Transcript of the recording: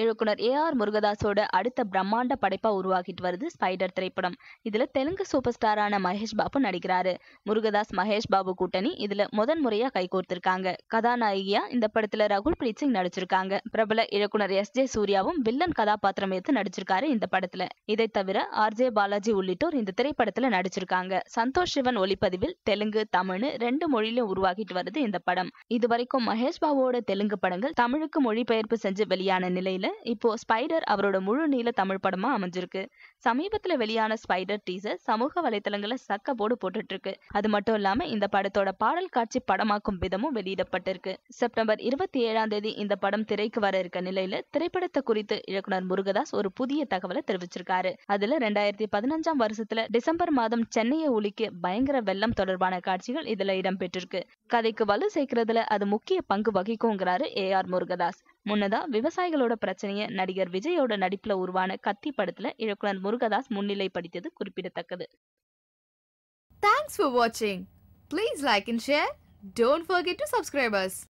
இயக்குனர் A R முருகதாஸோட அடுத்த பிரம்மாண்ட படைப்பா உருவாகிட்டு வருது ஸ்பைடர் திரைப்படம் இதுல தெலுங்கு சூப்பர் ஸ்டாரான மகேஷ் பாபு நடிக்கிறாரு முருகதாஸ் மகேஷ் பாபு கூட்டணி இதுல முதன் முறையா கைகோர்த்திருக்காங்க கதாநாயகியா இந்த படத்துல ரகுல் பிரீத் சிங் நடிச்சிருக்காங்க பிரபல இயக்குனர் எஸ் ஜே சூர்யாவும் வில்லன் கதாபாத்திரம் எடுத்து நடிச்சிருக்காரு இந்த படத்துல இதை தவிர ஆர் ஜே பாலாஜி உள்ளிட்டோர் இந்த திரைப்படத்துல நடிச்சிருக்காங்க சந்தோஷ் சிவன் ஒளிப்பதிவில் தெலுங்கு தமிழ் ரெண்டு மொழியிலும் உருவாகிட்டு வருது இந்த படம் இதுவரைக்கும் மகேஷ் பாபுவோட தெலுங்கு படங்கள் தமிழுக்கு மொழிபெயர்ப்பு செஞ்சு வெளியான நிலையில இப்போ ஸ்பைடர் அவரோட முழு நீள தமிழ் படமா அமைஞ்சிருக்கு சமீபத்துல வெளியான ஸ்பைடர் டீசர் சமூக வலைத்தளங்களை சக்க போடு போட்டுட்டு இருக்கு அது மட்டும் இல்லாம இந்த படத்தோட பாடல் காட்சி படமாக்கும் விதமும் வெளியிடப்பட்டிருக்கு செப்டம்பர் இருபத்தி ஏழாம் தேதி இந்த படம் திரைக்கு வர இருக்க நிலையில திரைப்படத்தை குறித்து இயக்குனர் முருகதாஸ் ஒரு புதிய தகவலை தெரிவிச்சிருக்காரு அதுல ரெண்டாயிரத்தி பதினஞ்சாம் வருஷத்துல டிசம்பர் மாதம் சென்னையை உலுக்கி பயங்கர வெள்ளம் தொடர்பான காட்சிகள் இதுல இடம்பெற்றிருக்கு கதைக்கு வலு சேர்க்கறதுல அது முக்கிய பங்கு வகிக்குங்கிறாரு ஏ ஆர் முருகதாஸ் முன்னதா விவசாயிகளோட பிரச்சனைய நடிகர் விஜயோட நடிப்புல உருவான கத்தி படத்துல இயக்குனர் முருகதாஸ் முன்னிலைப்படுத்தியது குறிப்பிடத்தக்கது தேங்க்ஸ் ஃபார் வாட்சிங் please like and share don't forget to subscribers